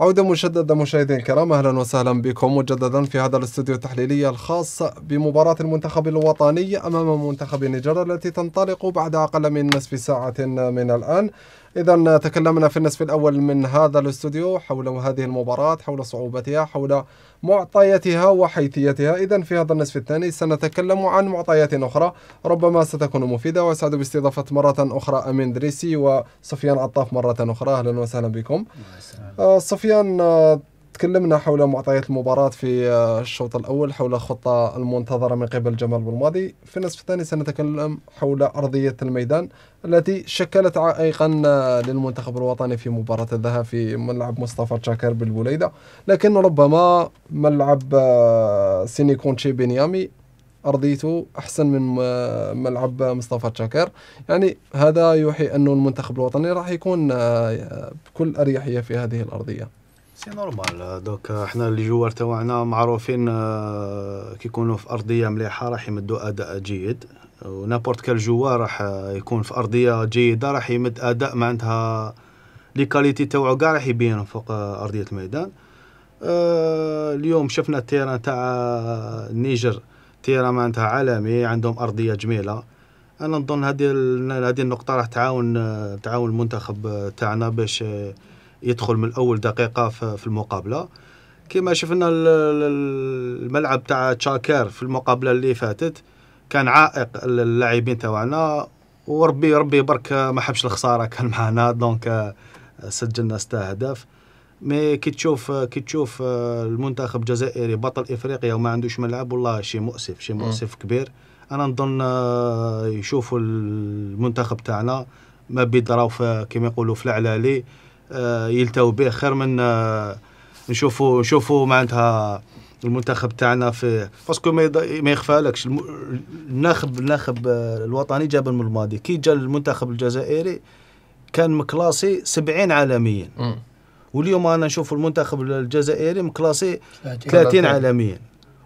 عودة مشددة مشاهدين الكرام أهلا وسهلا بكم مجددا في هذا الاستوديو التحليلي الخاص بمباراة المنتخب الوطني أمام منتخب النيجر التي تنطلق بعد أقل من نصف ساعة من الآن إذا تكلمنا في النصف الأول من هذا الاستوديو حول هذه المباراة حول صعوبتها حول معطياتها وحيثيتها إذا في هذا النصف الثاني سنتكلم عن معطيات أخرى ربما ستكون مفيدة وأسعد باستضافة مرة أخرى أمين دريسي وسفيان عطاف مرة أخرى أهلا وسهلا بكم آه سفيان آه، تكلمنا حول معطيات المباراة في آه، الشوط الأول حول الخطة المنتظرة من قبل جمال بالماضي في النصف الثاني سنتكلم حول أرضية الميدان التي شكلت عائقا آه، للمنتخب الوطني في مباراة الذهاب في ملعب مصطفى تشاكر بالبوليدة لكن ربما ملعب آه، سيني كونتشي بنيامي ارضيته احسن من ملعب مصطفى تشاكر يعني هذا يوحي أن المنتخب الوطني راح يكون بكل اريحيه في هذه الارضيه سي نورمال دوك حنا جوار تاعنا معروفين آه، كيكونوا في ارضيه مليحه راح يمدوا اداء جيد ونابورت كال جوار راح يكون في ارضيه جيده راح يمد اداء معناتها لي كاليتي تاعو كاع راح يبين فوق آه، ارضيه الميدان آه، اليوم شفنا التيران تاع النيجر تيران معناتها عالمي عندهم ارضيه جميله انا نظن هذه هذه النقطه راح تعاون تعاون المنتخب تاعنا باش يدخل من اول دقيقه في المقابله كما شفنا الملعب تاع تشاكر في المقابله اللي فاتت كان عائق اللاعبين تاعنا وربي ربي برك ما حبش الخساره كان معنا دونك آه، سجلنا ست اهداف مي كي تشوف كي تشوف آه، المنتخب الجزائري بطل افريقيا وما عندوش ملعب والله شيء مؤسف شيء مؤسف كبير انا نظن آه، يشوفوا المنتخب تاعنا ما بيدراو كما يقولوا في العلالي آه، يلتو به خير من نشوفوا آه، نشوفوا معناتها المنتخب تاعنا في باسكو ما ما يخفالكش الناخب الناخب آه، الوطني جاب من الماضي كي جا المنتخب الجزائري كان مكلاسي 70 عالميا واليوم انا نشوف المنتخب الجزائري مكلاسي 30 عالميا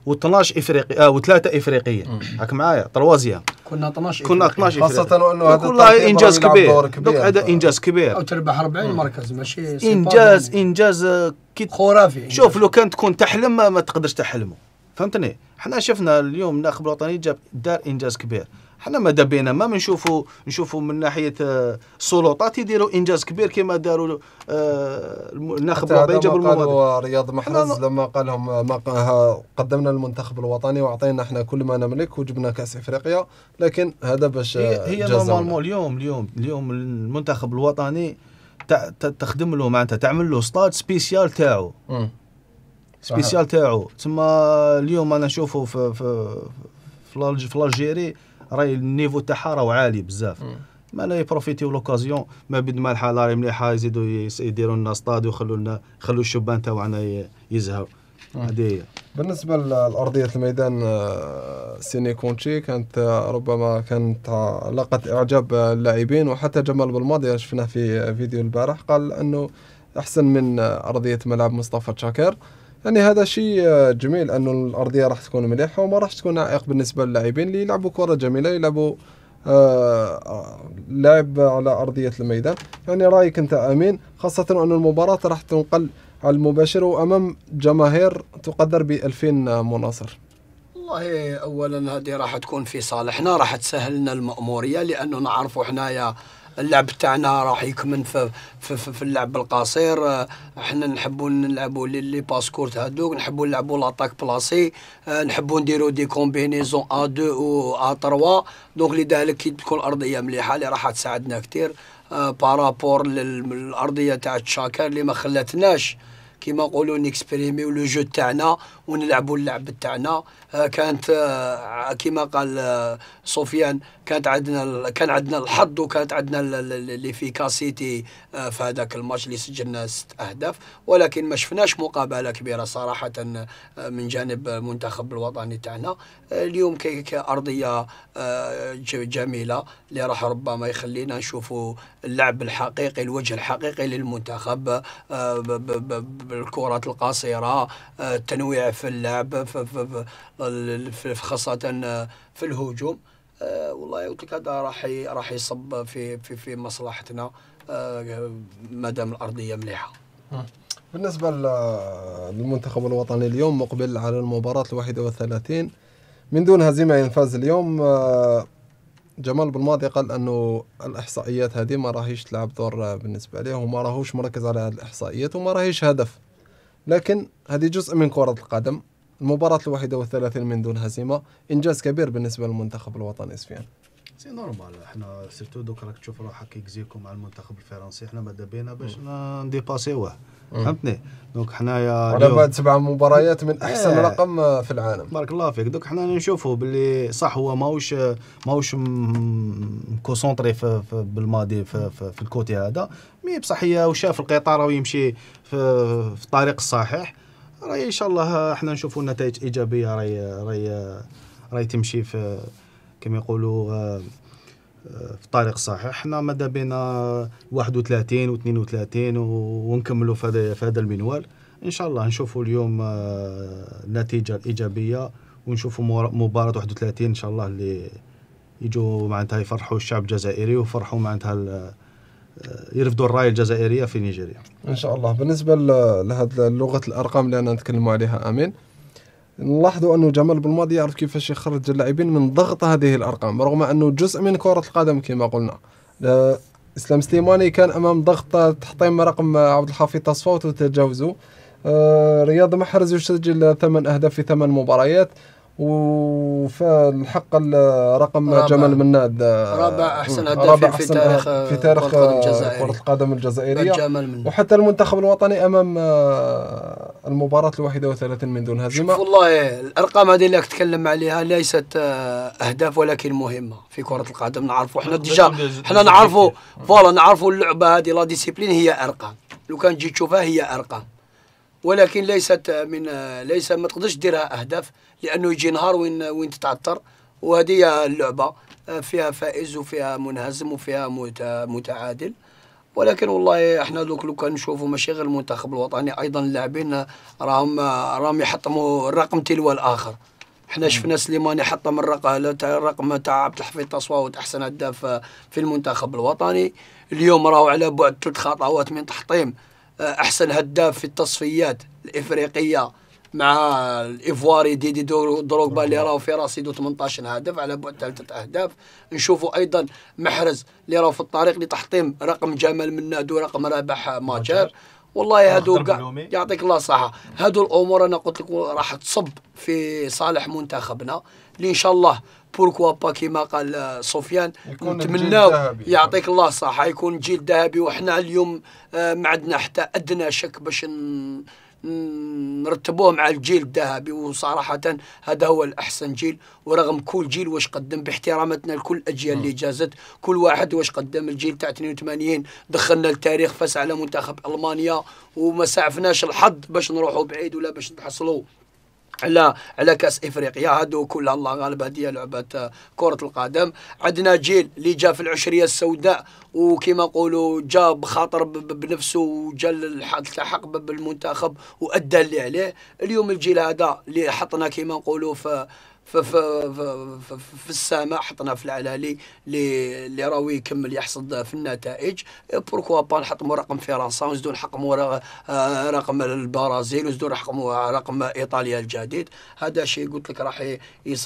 و12 افريقي اه وثلاثه افريقيه هاك معايا طروازيا كنا 12 كنا 12 خاصه انه هذا والله انجاز كبير, كبير. هذا انجاز كبير او تربح 40 مركز ماشي انجاز يعني. انجاز آه، خرافي شوف لو كان تكون تحلم ما, ما تقدرش تحلمه فهمتني حنا شفنا اليوم الناخب الوطني جاب دار انجاز كبير حنا ماذا بينا ما بنشوفوا نشوفوا من ناحيه آه، السلطات يديروا انجاز كبير كما داروا آه، الناخب الوطني جابوا المبادئ رياض محرز لما قال لهم ما قدمنا المنتخب الوطني واعطينا احنا كل ما نملك وجبنا كاس افريقيا لكن هذا باش هي, هي نورمالمون اليوم اليوم اليوم المنتخب الوطني تخدم له معناتها تعمل له ستاد سبيسيال تاعو سبيسيال تاعو تسمى اليوم انا نشوفه في في في في, في راهي النيفو تاعها راهو عالي بزاف ما لا يبروفيتيو لوكازيون ما بد ما الحال راهي مليحه يزيدوا يديروا لنا ستاد ويخلوا لنا يخلوا الشبان تاعنا يزهر هذه هي بالنسبه لارضيه الميدان آه، سيني كونتشي كانت آه، ربما كانت آه، لقت اعجاب اللاعبين وحتى جمال بالماضي شفناه في فيديو البارح قال انه احسن من ارضيه ملعب مصطفى تشاكر يعني هذا شيء آه، جميل انه الارضيه راح تكون مليحه وما راح تكون عائق بالنسبه للاعبين اللي يلعبوا كره جميله يلعبوا آه، آه، لعب على ارضيه الميدان يعني رايك انت امين خاصه ان المباراه راح تنقل على المباشر وامام جماهير تقدر ب 2000 مناصر والله اولا هذه راح تكون في صالحنا راح تسهل لنا الماموريه لانه نعرفوا حنايا اللعب تاعنا راح يكمن في, في, في, في اللعب القصير احنا آه، نحبوا نلعبوا لي باسكورت هذوك نحبوا نلعبوا لاتاك بلاسي آه، نحبوا نديروا دي كومبينيزون ا 2 و ا 3 دونك لذلك كي تكون الارضيه مليحه اللي راح تساعدنا كثير بارابور للارضيه تاع تشاكر اللي ما خلاتناش كيما نقولوا نكسبريمي لو جو تاعنا ونلعبوا اللعب تاعنا آه، كانت آه، كما قال سفيان آه، كانت عندنا كان عندنا الحظ وكانت عندنا ليفيكاسيتي في هذاك الماتش اللي سجلنا ست اهداف ولكن ما شفناش مقابله كبيره صراحه من جانب المنتخب الوطني تاعنا اليوم كارضيه جميله اللي راح ربما يخلينا نشوفوا اللعب الحقيقي الوجه الحقيقي للمنتخب بالكرات القصيره التنويع في اللعب في, في, في, في خاصة آه، في الهجوم آه، والله قلت لك هذا راح راح يصب في في في مصلحتنا آه، ما دام الارضيه مليحه. بالنسبه للمنتخب الوطني اليوم مقبل على المباراه الواحدة والثلاثين من دون هزيمه ينفاز اليوم جمال بالماضي قال انه الاحصائيات هذه ما راهيش تلعب دور بالنسبه ليه وما راهوش مركز على الاحصائيات وما راهيش هدف لكن هذه جزء من كرة القدم المباراة الوحيدة والثلاثين من دون هزيمة إنجاز كبير بالنسبة للمنتخب الوطني سفيان سي نورمال احنا سيرتو دوك راك تشوف روحك اكزيكو مع المنتخب الفرنسي احنا ماذا بينا باش نديباسيوه فهمتني دونك حنايا على بعد سبع مباريات من احسن ايه رقم في العالم بارك الله فيك دوك حنا نشوفوا باللي صح هو ماهوش ماهوش كونسونتري في, في بالماضي في, في, في الكوتي هذا مي بصح هي وشاف القطار ويمشي في, في الطريق الصحيح راهي ان شاء الله احنا نشوفوا نتائج ايجابيه راي راي راي تمشي في كما يقولوا آه، آه، في الطريق الصحيح حنا ماذا بينا 31 و 32 ونكملوا في هذا في هذا المنوال ان شاء الله نشوفوا اليوم النتيجه آه، الايجابيه ونشوفوا مباراه 31 ان شاء الله اللي يجوا معناتها يفرحوا الشعب الجزائري ويفرحوا معناتها يرفضوا الرايه الجزائريه في نيجيريا. ان شاء الله بالنسبه لهذه لغه الارقام اللي انا نتكلم عليها امين نلاحظوا انه جمال بالماضي يعرف كيفاش يخرج اللاعبين من ضغط هذه الارقام رغم انه جزء من كره القدم كما قلنا اسلام سليماني كان امام ضغط تحطيم رقم عبد الحفيظ تصفوت وتجاوزه آه، رياض محرز يسجل ثمان اهداف في ثمان مباريات وفالحق رقم جمال مناد رابع احسن هداف في, في تاريخ في تاريخ كرة القدم الجزائرية وحتى المنتخب الوطني امام آه، المباراة الواحدة وثلاثين من دون هزيمة شوف والله الارقام هذه اللي تكلم عليها ليست آه، اهداف ولكن مهمة في كرة القدم نعرفوا احنا ديجا احنا نعرفوا فوالا نعرفوا اللعبة هذه لا ديسيبلين هي ارقام لو كان تجي تشوفها هي ارقام ولكن ليست من ليس ما تقدرش ديرها اهداف لانه يجي نهار وين وين تتعثر وهذه اللعبه فيها فائز وفيها منهزم وفيها متعادل ولكن والله احنا دوك لو كان نشوفوا ماشي غير المنتخب الوطني ايضا اللاعبين راهم راهم يحطموا الرقم تلو الاخر احنا شفنا سليماني حطم الرقم تاع الرقم تاع عبد الحفيظ تصواوت احسن هداف في المنتخب الوطني اليوم راهو على بعد ثلاث خطوات من تحطيم آه، احسن هداف في التصفيات الافريقيه مع الايفواري ديدي دروغبا اللي راهو في راسي 18 هدف على بعد ثلاثه اهداف نشوفوا ايضا محرز اللي راهو في الطريق لتحطيم رقم جمال نادو رقم رابح ماجر والله هادو كاع إيه. يعطيك الله الصحه هادو الامور انا قلت لك راح تصب في صالح منتخبنا اللي ان شاء الله بوركوا با كيما قال آه، سفيان نتمناو يعطيك الله الصحة يكون جيل ذهبي وحنا اليوم آه، ما عندنا حتى أدنى شك باش نرتبوه مع الجيل الذهبي وصراحة هذا هو الأحسن جيل ورغم كل جيل واش قدم باحتراماتنا لكل الأجيال اللي جازت كل واحد واش قدم الجيل تاع 82 دخلنا التاريخ فاس على منتخب ألمانيا وما سعفناش الحظ باش نروحوا بعيد ولا باش نحصلوا على على كاس افريقيا هادو كلها الله غالب هذه لعبه آه، كره القدم عندنا جيل اللي جا في العشريه السوداء وكما نقولوا جا بخاطر بنفسه وجا التحق بالمنتخب وادى اللي عليه اليوم الجيل هذا اللي حطنا كما نقولوا في في السماء حطنا في العلالي اللي اللي راهو يكمل يحصد في النتائج بوركوا با مو رقم فرنسا ونزيدو نحطموا آه، رقم البرازيل ونزيدو نحطموا رقم ايطاليا الجديد هذا شيء قلت لك راح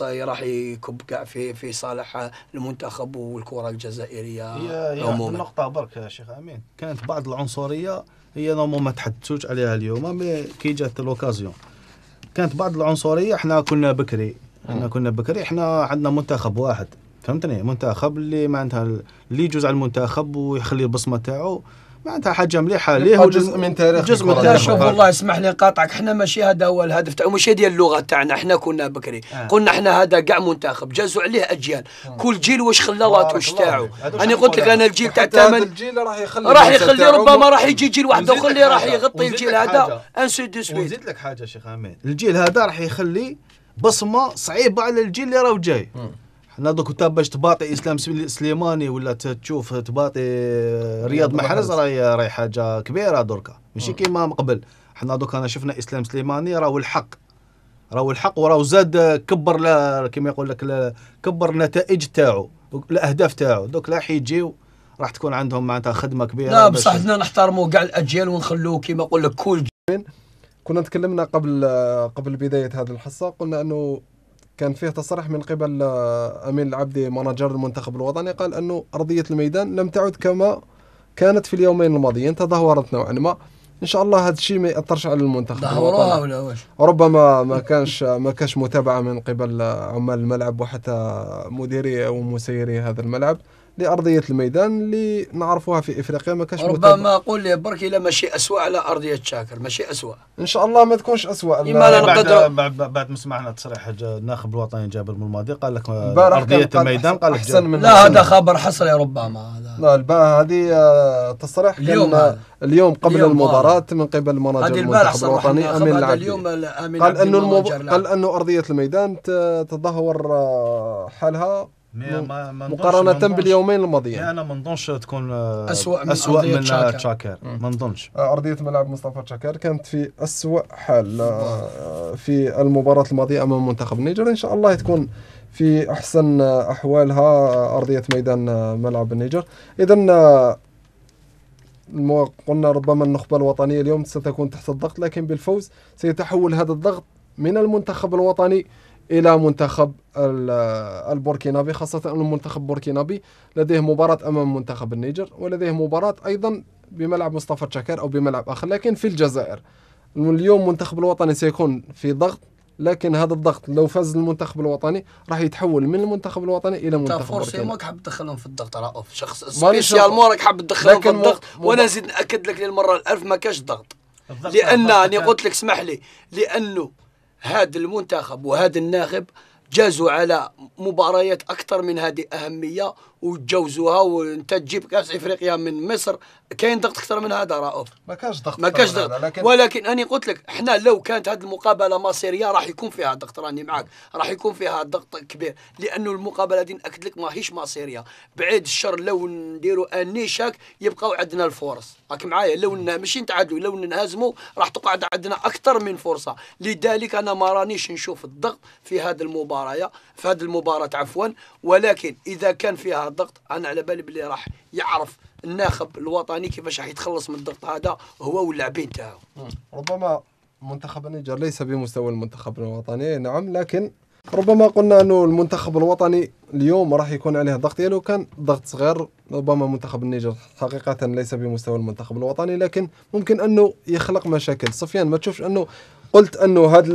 راح يكب كاع في في صالح المنتخب والكره الجزائريه عموما نقطة برك يا شيخ امين كانت بعض العنصريه هي نورمال ما تحدثوش عليها اليوم مي كي جات لوكازيون كانت بعض العنصريه حنا كنا بكري احنا آه. كنا بكري احنا عندنا منتخب واحد فهمتني منتخب اللي معناتها اللي يجوز على المنتخب ويخلي البصمه تاعو معناتها حاجه مليحه ليه جزء من تاريخ جزء من تاريخ شوف والله اسمح لي قاطعك احنا ماشي هذا هو الهدف تاعو ماشي هذه اللغه تاعنا احنا كنا بكري آه. قلنا احنا هذا كاع منتخب جازوا عليه اجيال آه. كل جيل واش خلى لاتوش تاعو انا قلت لك انا الجيل تاع الثامن الجيل راح يخلي راح يخلي ربما راح يجي جيل واحد اخر اللي راح يغطي الجيل هذا انسي دو سويت نزيد لك حاجه شيخ امين الجيل هذا راح يخلي بصمه صعيبه على الجيل اللي راهو جاي حنا دوك باش تباطي اسلام سليماني ولا تشوف تباطي آه، رياض محرز راهي راهي حاجه كبيره دركا ماشي كيما من قبل حنا دوك انا شفنا اسلام سليماني راهو الحق راهو الحق وراهو زاد آه، كبر كيما يقول لك كبر النتائج تاعو الاهداف تاعو دوك لا حيجيو راح تكون عندهم معناتها خدمه كبيره لا بصح حنا نحترموا كاع الاجيال ونخلوه كيما يقول لك كل جيل كنا تكلمنا قبل قبل بدايه هذه الحصه قلنا انه كان فيه تصريح من قبل آه، امين العبدي مانجر المنتخب الوطني قال انه ارضيه الميدان لم تعد كما كانت في اليومين الماضيين تدهورت نوعا ما ان شاء الله هذا الشيء ما ياثرش على المنتخب دهوروها ولا واش ربما ما كانش ما كانش متابعه من قبل آه، عمال الملعب وحتى مديري ومسيري هذا الملعب لارضيه الميدان اللي نعرفوها في افريقيا ما كاش ربما قول لي برك الا ماشي اسوء على ارضيه شاكر ماشي اسوء ان شاء الله ما تكونش اسوء اما لا بعد بعد ما سمعنا تصريح الناخب الوطني جابر الماضي قال لك ارضيه الميدان قال لك احسن من لا هذا خبر حصري ربما لا هذه آه، تصريح اليوم اليوم قبل اليوم المباراة من قبل مانجر المنتخب الوطني امين العبدي آه، قال انه قال انه ارضيه الميدان تدهور آه، حالها مقارنة باليومين الماضيين انا ما نظنش تكون آه، اسوأ من أرضية من آه، تشاكر ما نظنش آه، ارضية ملعب مصطفى تشاكر كانت في اسوأ حال في المباراة الماضية امام منتخب النيجر ان شاء الله تكون في احسن احوالها ارضية ميدان ملعب النيجر اذا قلنا ربما النخبة الوطنية اليوم ستكون تحت الضغط لكن بالفوز سيتحول هذا الضغط من المنتخب الوطني الى منتخب البوركينابي خاصة أن المنتخب البوركينابي لديه مباراة أمام منتخب النيجر ولديه مباراة أيضا بملعب مصطفى تشاكر أو بملعب آخر لكن في الجزائر اليوم المنتخب الوطني سيكون في ضغط لكن هذا الضغط لو فاز المنتخب الوطني راح يتحول من المنتخب الوطني الى منتخب فورسي راك حاب تدخلهم في الضغط راه شخص سبيسيال راك حاب تدخلهم في الضغط وانا نزيد ناكد لك للمره الالف ما كاش ضغط لان انا قلت لك اسمح لي لانه هذا المنتخب وهذا الناخب جازوا على مباريات أكثر من هذه أهمية وتجوزوها وانت تجيب كاس افريقيا من مصر كاين ضغط اكثر من هذا رؤوف ما كانش ضغط ما كانش ضغط لكن ولكن انا قلت لك احنا لو كانت هذه المقابله مصيريه راح يكون فيها ضغط راني معاك راح يكون فيها ضغط كبير لانه المقابله دي ناكد لك ماهيش مصيريه بعيد الشر لو نديروا شاك يبقاو عندنا الفرص راك معايا لو ماشي نتعادلوا لو ننهزموا راح تقعد عندنا اكثر من فرصه لذلك انا ما رانيش نشوف الضغط في هذه المباراه في هذه المباراه عفوا ولكن اذا كان فيها الضغط انا على بالي بلي راح يعرف الناخب الوطني كيفاش راح يتخلص من الضغط هذا هو واللاعبين تاعو ربما منتخب النيجر ليس بمستوى المنتخب الوطني نعم لكن ربما قلنا انه المنتخب الوطني اليوم راح يكون عليه الضغط يعني لو كان ضغط صغير ربما منتخب النيجر حقيقه ليس بمستوى المنتخب الوطني لكن ممكن انه يخلق مشاكل سفيان ما تشوفش انه قلت انه هذا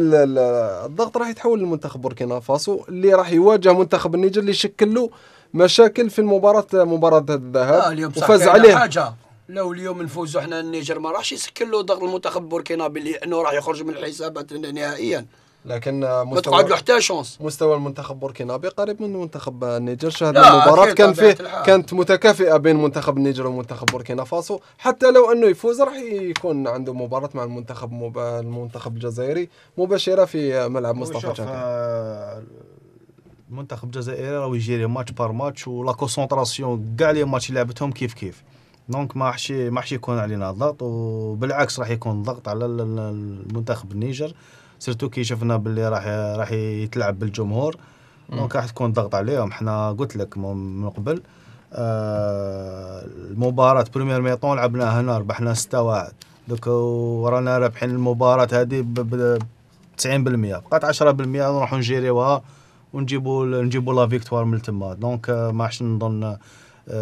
الضغط راح يتحول لمنتخب بوركينا فاسو اللي راح يواجه منتخب النيجر اللي يشكل له مشاكل في المباراه مباراه الذهاب آه اليوم وفاز عليه حاجه لو اليوم نفوزوا احنا النيجر ما راحش يسكن له ضغط المنتخب البوركينابي لانه راح يخرج من الحسابات نهائيا لكن مستوى ما حتى شونس مستوى المنتخب البوركينابي قريب من منتخب النيجر شاهدنا المباراه كان فيه كانت متكافئه بين منتخب النيجر ومنتخب بوركينا فاسو حتى لو انه يفوز راح يكون عنده مباراه مع المنتخب المنتخب الجزائري مباشره في ملعب مصطفى شاكر المنتخب الجزائري راه يجيري ماتش بار ماتش ولا كونسونطراسيون كاع لي ماتش لعبتهم كيف كيف دونك ما حشي ما حشي يكون علينا ضغط وبالعكس راح يكون ضغط على المنتخب النيجر سيرتو كي شفنا باللي راح راح يتلعب بالجمهور دونك راح تكون ضغط عليهم حنا قلت لك من قبل آه المباراة بريمير ميطون لعبناها هنا ربحنا 6 واحد دوك ورانا رابحين المباراة هذه ب 90% بقات 10% نروحو نجيريوها ونجيبوا نجيبوا لا فيكتوار من تما دونك euh, ما عادش نظن euh,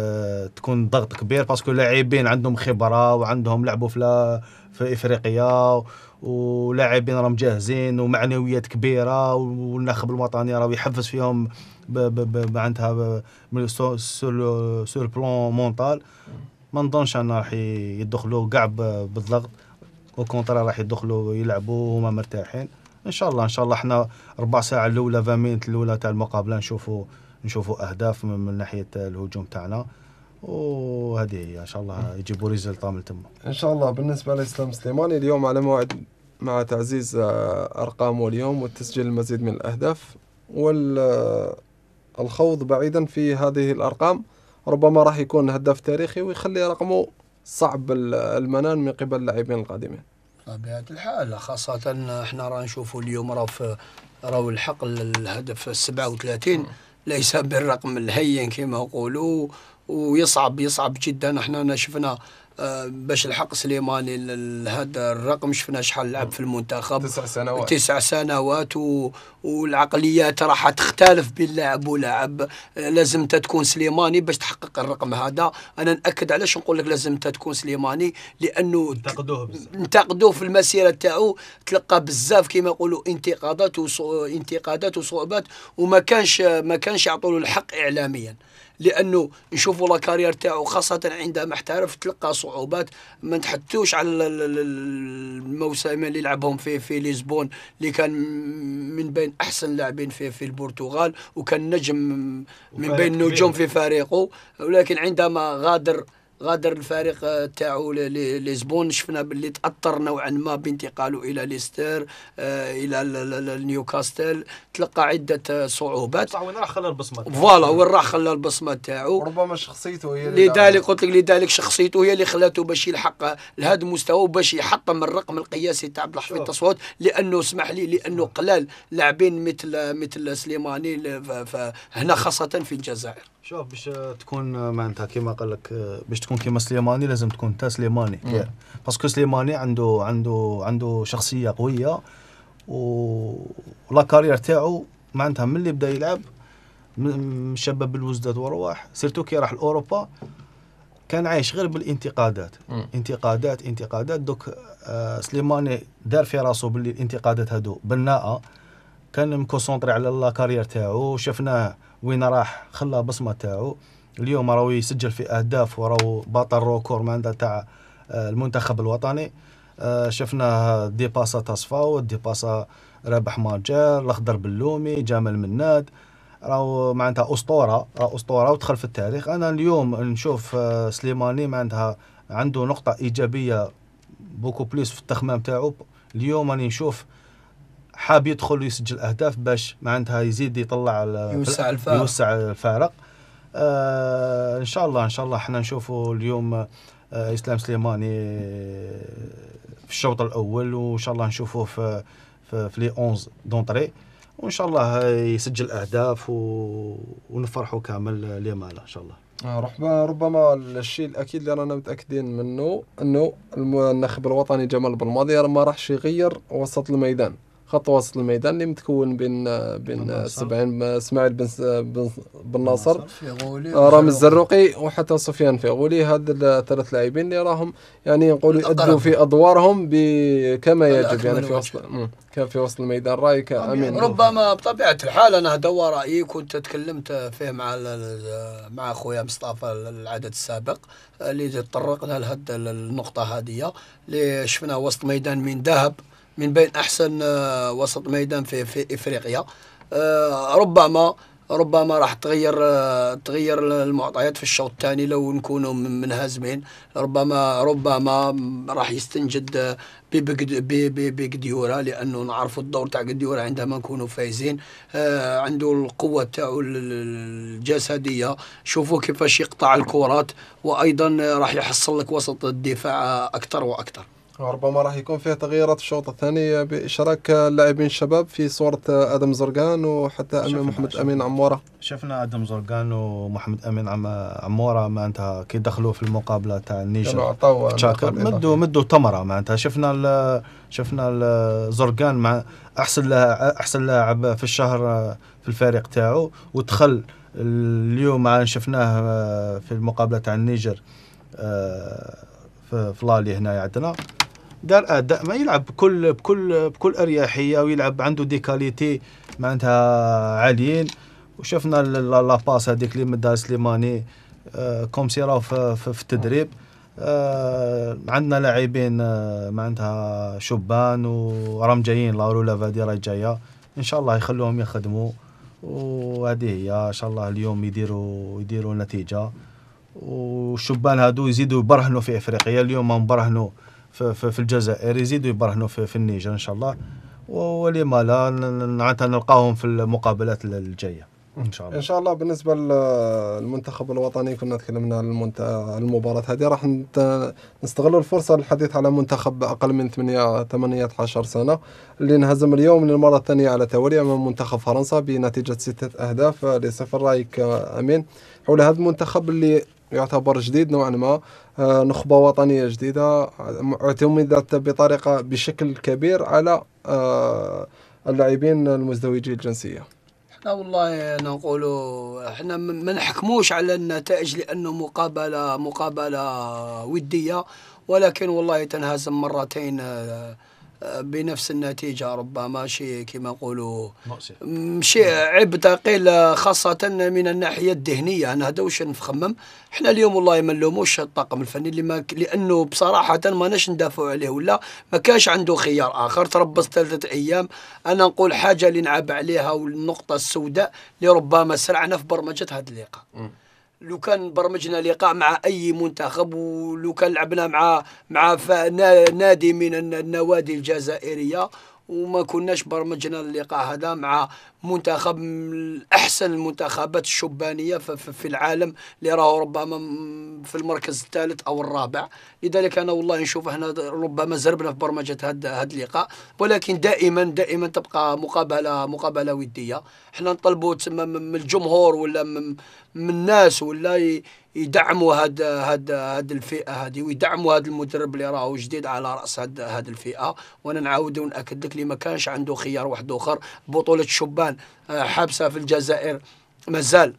تكون ضغط كبير باسكو لاعبين عندهم خبره وعندهم لعبوا في في افريقيا ولاعبين راهم جاهزين ومعنويات كبيره والناخب الوطني راه يحفز فيهم معناتها سور سور بلون مونتال ما نظنش انا راح يدخلوا كاع بالضغط كونترا راح يدخلوا يلعبوا وهما مرتاحين ان شاء الله ان شاء الله احنا ربع ساعه الاولى 20 الاولى تاع المقابله نشوفوا نشوفوا اهداف من ناحيه الهجوم تاعنا وهذه هي ان شاء الله يجيبوا ريزلت من تما ان شاء الله بالنسبه لاسلام سليماني اليوم على موعد مع تعزيز آه، ارقامه اليوم والتسجيل المزيد من الاهداف والخوض آه، بعيدا في هذه الارقام ربما راح يكون هدف تاريخي ويخلي رقمه صعب المنال من قبل اللاعبين القادمين بطبيعه الحال خاصه احنا راه نشوفوا اليوم راه في راه الحق الهدف 37 ليس بالرقم الهين كما يقولوا ويصعب يصعب جدا احنا شفنا باش الحق سليماني هذا الرقم شفنا شحال لعب في المنتخب تسع سنوات تسع سنوات و... والعقليات راح تختلف بين لاعب ولاعب لازم تكون سليماني باش تحقق الرقم هذا انا ناكد علاش نقول لك لازم تكون سليماني لانه انتقدوه انتقدوه في المسيره تاعو تلقى بزاف كما يقولوا انتقادات وص... انتقادات وصعوبات وما كانش ما كانش يعطوا له الحق اعلاميا لانه نشوفوا لا كارير تاعو خاصه عندما احترف تلقى صعوبات ما نتحدثوش على الموسمين اللي لعبهم في في ليزبون اللي كان من بين احسن لاعبين في في البرتغال وكان نجم من بين النجوم في فريقه ولكن عندما غادر غادر الفريق آه، تاعو ليزبون شفنا باللي تاثر نوعا ما بانتقاله الى ليستر آه، الى نيوكاستل تلقى عده صعوبات وين راح خلى البصمه فوالا وين راح خلى البصمه تاعو ربما شخصيته هي اللي لذلك قلت لك لذلك شخصيته هي اللي خلاته باش يلحق لهذا المستوى وباش يحطم الرقم القياسي تاع عبد الحفيظ تصوت لانه اسمح لي لانه قلال لاعبين مثل مثل سليماني هنا خاصه في الجزائر شوف باش تكون معناتها كما قال لك باش تكون كيما سليماني لازم تكون انت سليماني باسكو سليماني عنده عنده عنده شخصيه قويه ولا كارير تاعو معناتها من اللي بدا يلعب شباب بالوزداد وارواح سيرتو كي راح لاوروبا كان عايش غير بالانتقادات م. انتقادات انتقادات دوك آه سليماني دار في راسو باللي الانتقادات هادو بناءه كان مكونسونطري على لا كارير تاعو شفناه وين راح خلى بصمه تاعو اليوم راهو يسجل في اهداف وراهو بطل روكور ماندا تاع آه، المنتخب الوطني آه، شفناه ديباسا تصفاو ديباسا رابح ماجر الاخضر بلومي جمال مناد راهو معناتها اسطوره راهو اسطوره ودخل في التاريخ انا اليوم نشوف آه، سليماني معناتها عنده نقطه ايجابيه بوكو بليس في التخمام تاعو اليوم راني نشوف حاب يدخل ويسجل اهداف باش معناتها يزيد يطلع يوسع الفارق, يوسع الفارق. آه، ان شاء الله ان شاء الله حنا نشوفوا اليوم آه، اسلام سليماني آه، في الشوط الاول وان شاء الله نشوفوه في في, في لي 11 دونطري وان شاء الله يسجل اهداف و... ونفرحوا كامل لي مالا ان شاء الله ربما ربما الشيء الاكيد اللي رانا متاكدين منه انه الناخب الوطني جمال بالماضي ما راحش يغير وسط الميدان خط وسط الميدان اللي متكون بين بين سبعين اسماعيل بن بن ناصر رامي الزروقي وحتى سفيان فيغولي هاد الثلاث لاعبين اللي راهم يعني نقولوا يأدوا في ادوارهم كما يجب يعني في وسط في وسط الميدان رايك امين ربما بطبيعه الحال انا هذا هو رايي كنت تكلمت فيه مع مع اخويا مصطفى العدد السابق اللي تطرقنا لهذه النقطه هذه اللي شفنا وسط ميدان من ذهب من بين أحسن آه، وسط ميدان في, في إفريقيا آه، ربما ربما راح تغير آه، تغير المعطيات في الشوط الثاني لو نكونوا منهزمين ربما ربما راح يستنجد بقديوره لانه نعرفوا الدور تاع قديوره عندما نكونوا فايزين عنده القوه تاعو الجسديه شوفوا كيفاش يقطع الكرات وايضا راح يحصل لك وسط الدفاع اكثر واكثر وربما راح يكون فيه تغييرات في الشوط الثاني باشراك اللاعبين الشباب في صوره ادم زرقان وحتى امين محمد شفنا امين عموره شفنا ادم زرقان ومحمد امين عم عموره معناتها كي دخلوا في المقابله تاع النيجر مدوا مدوا ما معناتها شفنا شفنا زرقان مع احسن لاعب احسن لاعب في الشهر في الفريق تاعو ودخل اليوم شفناه آه، في المقابله تاع النيجر آه، في لالي هنا عندنا دار اداء ما يلعب بكل بكل بكل اريحيه ويلعب عنده دي كاليتي معناتها عاليين وشفنا لا باس هذيك اللي مدها سليماني آه، كوم سي راهو في, التدريب آه، عندنا لاعبين آه، معناتها شبان وراهم جايين لا رولا راه راهي جايه ان شاء الله يخلوهم يخدموا وهذه هي ان شاء الله اليوم يديروا يديروا نتيجه والشبان هادو يزيدوا يبرهنوا في افريقيا اليوم برهنوا في, في, في الجزائر يزيدوا يبرهنوا في, في النيجر ان شاء الله ولما لا نلقاهم في المقابلات الجايه ان شاء الله ان شاء الله بالنسبه للمنتخب الوطني كنا تكلمنا عن المباراه هذه راح نستغل الفرصه للحديث على منتخب اقل من 8 18 سنه اللي انهزم اليوم للمره الثانيه على توالي امام منتخب فرنسا بنتيجه سته اهداف لصفر رايك امين حول هذا المنتخب اللي يعتبر جديد نوعا ما آه، نخبة وطنية جديدة اعتمدت بطريقة بشكل كبير على آه، اللاعبين المزدوجي الجنسية احنا والله نقولوا احنا ما نحكموش على النتائج لانه مقابله مقابله وديه ولكن والله تنهزم مرتين آه، بنفس النتيجة ربما شيء كما يقولوا شيء عبء ثقيل خاصة من الناحية الذهنية أنا هذا واش نخمم احنا اليوم والله ما نلوموش الطاقم الفني اللي ما لأنه بصراحة ما ناش ندافعوا عليه ولا ما كانش عنده خيار آخر تربص ثلاثة أيام أنا نقول حاجة اللي نعب عليها والنقطة السوداء اللي ربما سرعنا في برمجة هذا اللقاء لو كان برمجنا لقاء مع اي منتخب ولو كان لعبنا مع مع نادي من النوادي الجزائريه وما كناش برمجنا اللقاء هذا مع منتخب من احسن المنتخبات الشبانيه في العالم اللي راهو ربما في المركز الثالث او الرابع لذلك انا والله نشوف احنا ربما زربنا في برمجه هذا اللقاء ولكن دائما دائما تبقى مقابله مقابله وديه احنا نطلبوا من الجمهور ولا من الناس ولا يدعموا هاد هاد هاد الفئه هذه ويدعموا هاد المدرب اللي راهو جديد على راس هاد هاد الفئه وانا نعاود وناكد لك اللي ما كانش عنده خيار واحد اخر بطوله شبان آه، حابسه في الجزائر مازال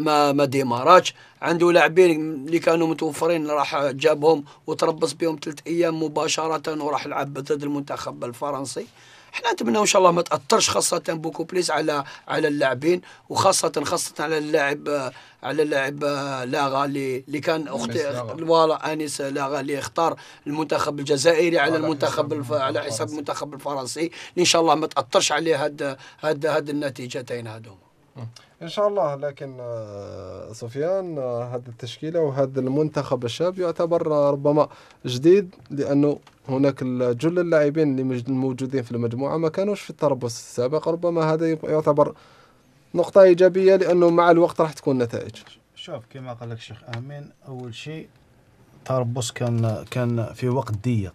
ما ما ديماراتش عنده لاعبين اللي كانوا متوفرين راح جابهم وتربص بهم ثلاث ايام مباشره وراح لعب ضد المنتخب الفرنسي احنا نتمنى ان شاء الله ما تاثرش خاصه بوكو بليس على على اللاعبين وخاصه خاصه على اللاعب على اللاعب لاغا اللي كان اختي فوالا انيس لاغا اللي اختار المنتخب الجزائري على المنتخب الف... على حساب المنتخب الفرنسي اللي ان شاء الله ما تاثرش عليه هاد هاد هاد النتيجتين هذوما ان شاء الله لكن آه، سفيان آه، هذه التشكيله وهذا المنتخب الشاب يعتبر آه، ربما جديد لانه هناك جل اللاعبين اللي موجودين في المجموعه ما كانوش في التربص السابق ربما هذا يعتبر نقطه ايجابيه لانه مع الوقت راح تكون نتائج شوف كما قال لك الشيخ امين اول شيء تربص كان كان في وقت ضيق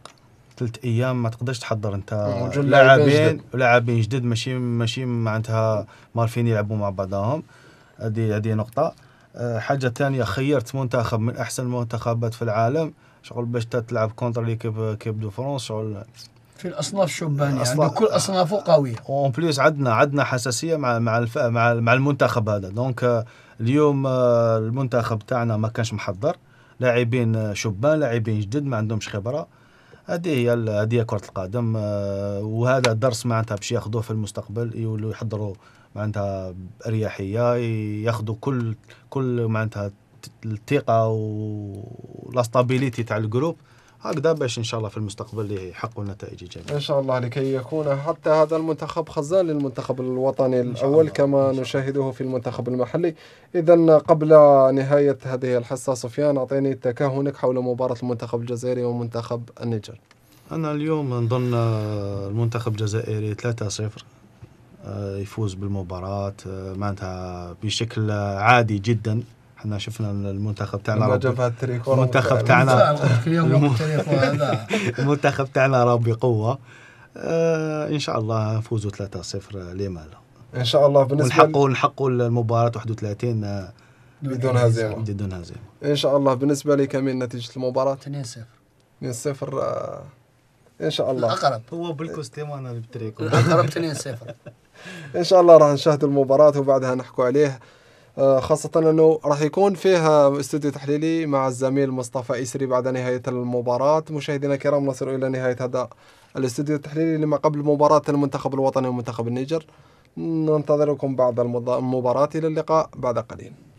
ثلاث ايام ما تقدرش تحضر انت لاعبين لاعبين جدد ماشي ماشي معناتها مارفين يلعبوا مع بعضهم هذه هذه نقطه آه، حاجه ثانيه خيرت منتخب من احسن المنتخبات في العالم شغل باش تلعب كونتر ليكيب كيب دو فرونس شغل في الاصناف شبان أصلا... يعني كل اصنافه قويه اون بليس عندنا عندنا حساسيه مع مع الف... مع مع المنتخب هذا دونك آه، اليوم آه، المنتخب تاعنا ما كانش محضر لاعبين شبان لاعبين جدد ما عندهمش خبره هذه هي هذه كره القدم آه، وهذا الدرس معناتها باش ياخذوه في المستقبل يولوا يحضروا معناتها باريحيه ياخذوا كل كل معناتها الثقه و ستابيليتي تاع الجروب هكذا باش ان شاء الله في المستقبل يحققوا نتائج ايجابيه. ان شاء الله لكي يكون حتى هذا المنتخب خزان للمنتخب الوطني الاول كما نشاهده في المنتخب المحلي. اذا قبل نهايه هذه الحصه سفيان اعطيني تكهنك حول مباراه المنتخب الجزائري ومنتخب النيجر. انا اليوم نظن المنتخب الجزائري 3-0 آه، يفوز بالمباراة آه، معناتها بشكل عادي جدا احنا شفنا المنتخب تاعنا المنتخب تاعنا المنتخب تاعنا راه بقوه آه، ان شاء الله نفوزوا 3-0 لا ان شاء الله بالنسبه ونحقوا نحقوا المباراه 31 آه، بدون هزيمه بدون هزيمه ان شاء الله بالنسبه لي كمين نتيجه المباراه 2-0 2-0 آه، ان شاء الله اقرب هو بالكوستيم وانا بالتريكو الاقرب 2-0 ان شاء الله راح نشاهد المباراه وبعدها نحكوا عليه آه، خاصة أنه راح يكون فيها استوديو تحليلي مع الزميل مصطفى إسري بعد نهاية المباراة مشاهدينا الكرام نصل إلى نهاية هذا الاستوديو التحليلي لما قبل مباراة المنتخب الوطني ومنتخب النيجر ننتظركم بعد المباراة إلى اللقاء بعد قليل